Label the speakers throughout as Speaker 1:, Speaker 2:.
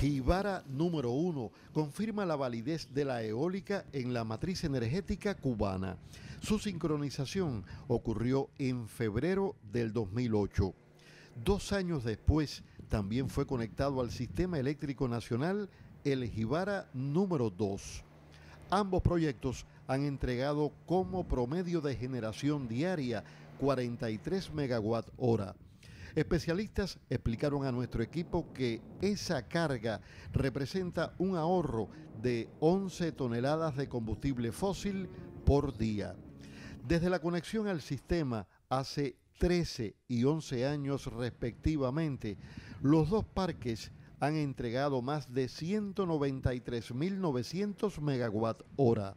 Speaker 1: Gibara número 1 confirma la validez de la eólica en la matriz energética cubana. Su sincronización ocurrió en febrero del 2008. Dos años después, también fue conectado al Sistema Eléctrico Nacional el Gibara número 2. Ambos proyectos han entregado como promedio de generación diaria 43 megawatt hora. Especialistas explicaron a nuestro equipo que esa carga representa un ahorro de 11 toneladas de combustible fósil por día. Desde la conexión al sistema hace 13 y 11 años respectivamente, los dos parques han entregado más de 193.900 megawatt hora.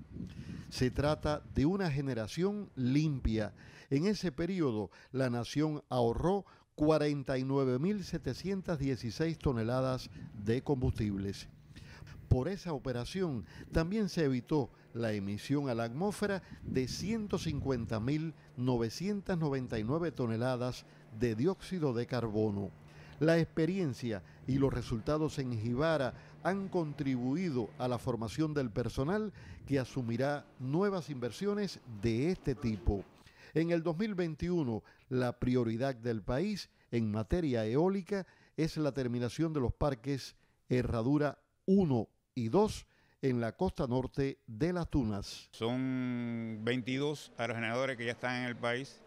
Speaker 1: Se trata de una generación limpia. En ese periodo, la nación ahorró 49.716 toneladas de combustibles. Por esa operación también se evitó la emisión a la atmósfera de 150.999 toneladas de dióxido de carbono. La experiencia y los resultados en Jibara han contribuido a la formación del personal que asumirá nuevas inversiones de este tipo. En el 2021, la prioridad del país en materia eólica es la terminación de los parques Herradura 1 y 2 en la costa norte de Las Tunas.
Speaker 2: Son 22 aerogeneradores que ya están en el país,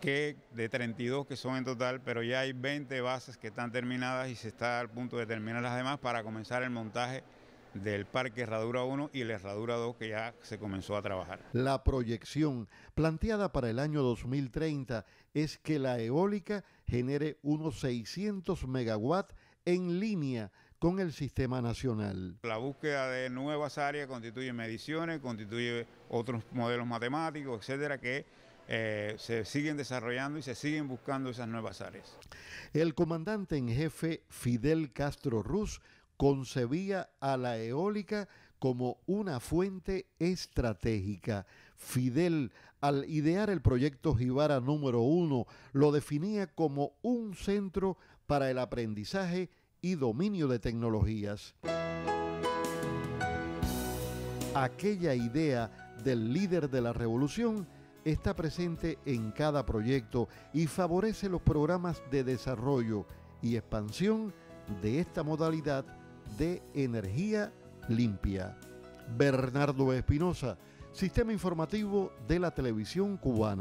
Speaker 2: que de 32 que son en total, pero ya hay 20 bases que están terminadas y se está al punto de terminar las demás para comenzar el montaje del parque Herradura 1 y la Herradura 2 que ya se comenzó a trabajar.
Speaker 1: La proyección planteada para el año 2030 es que la eólica genere unos 600 megawatts en línea con el sistema nacional.
Speaker 2: La búsqueda de nuevas áreas constituye mediciones, constituye otros modelos matemáticos, etcétera, que eh, se siguen desarrollando y se siguen buscando esas nuevas áreas.
Speaker 1: El comandante en jefe Fidel Castro Ruz concebía a la eólica como una fuente estratégica. Fidel, al idear el proyecto Jibara número uno, lo definía como un centro para el aprendizaje y dominio de tecnologías. Aquella idea del líder de la revolución está presente en cada proyecto y favorece los programas de desarrollo y expansión de esta modalidad de energía limpia. Bernardo Espinosa, Sistema Informativo de la Televisión Cubana.